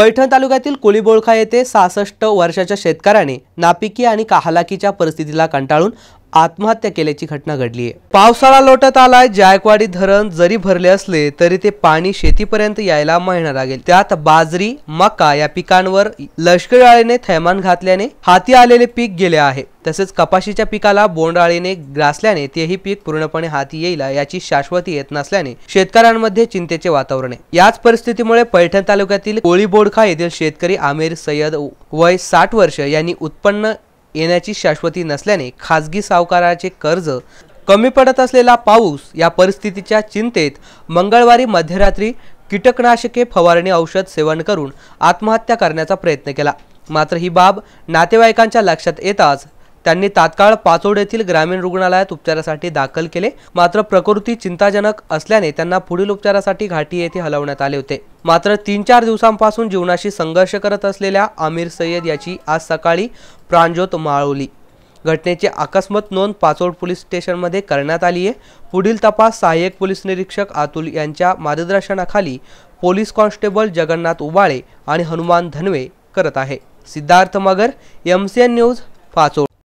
पैठण तालुक्यातील कोळीबोळखा येथे सहासष्ट वर्षाच्या शेतकऱ्याने नापिकी आणि काहलाकीच्या परिस्थितीला कंटाळून आत्महत्या केल्याची घटना घडली आहे पावसाळा लोटत आलाय जायकवाडी धरण जरी भरले असले तरी ते पाणी शेतीपर्यंत यायला महिना लागेल त्यात बाजरी मका या पिकांवर लष्करी आळीने थैमान घातल्याने हाती आलेले पीक गेले आहे तसेच कपाशीच्या पिकाला बोंडाळीने ग्रासल्याने तेही पीक पूर्णपणे हाती येईल याची शाश्वती येत नसल्याने शेतकऱ्यांमध्ये चिंतेचे वातावरण आहे याच परिस्थितीमुळे पैठण तालुक्यातील कोळीबोडखा येथील शेतकरी आमिर सय्यद वय साठ वर्ष यांनी उत्पन्न येण्याची शाश्वती नसल्याने खाजगी सावकाराचे कर्ज कमी पडत असलेला पाऊस या परिस्थितीच्या चिंतेत मंगळवारी मध्यरात्री कीटकनाशके फवारणी औषध सेवन करून आत्महत्या करण्याचा प्रयत्न केला मात्र ही बाब नातेवाईकांच्या लक्षात येताच त्यांनी तात्काळ पाचोड येथील ग्रामीण रुग्णालयात उपचारासाठी दाखल केले मात्र प्रकृती चिंताजनक असल्याने त्यांना पुढील उपचारासाठी घाटी येथे हलवण्यात आले होते मात्र तीन चार दिवसांपासून जीवनाशी संघर्ष करत असलेल्या आमिर सय्यद याची आज सकाळी प्राणज्योत माळवली घटनेची आकस्मत नोंद पाचोड पोलीस स्टेशनमध्ये करण्यात आली आहे पुढील तपास सहाय्यक पोलीस निरीक्षक अतुल यांच्या मार्गदर्शनाखाली पोलीस कॉन्स्टेबल जगन्नाथ उबाळे आणि हनुमान धनवे करत आहे Siddharth Magar M C N news Pachod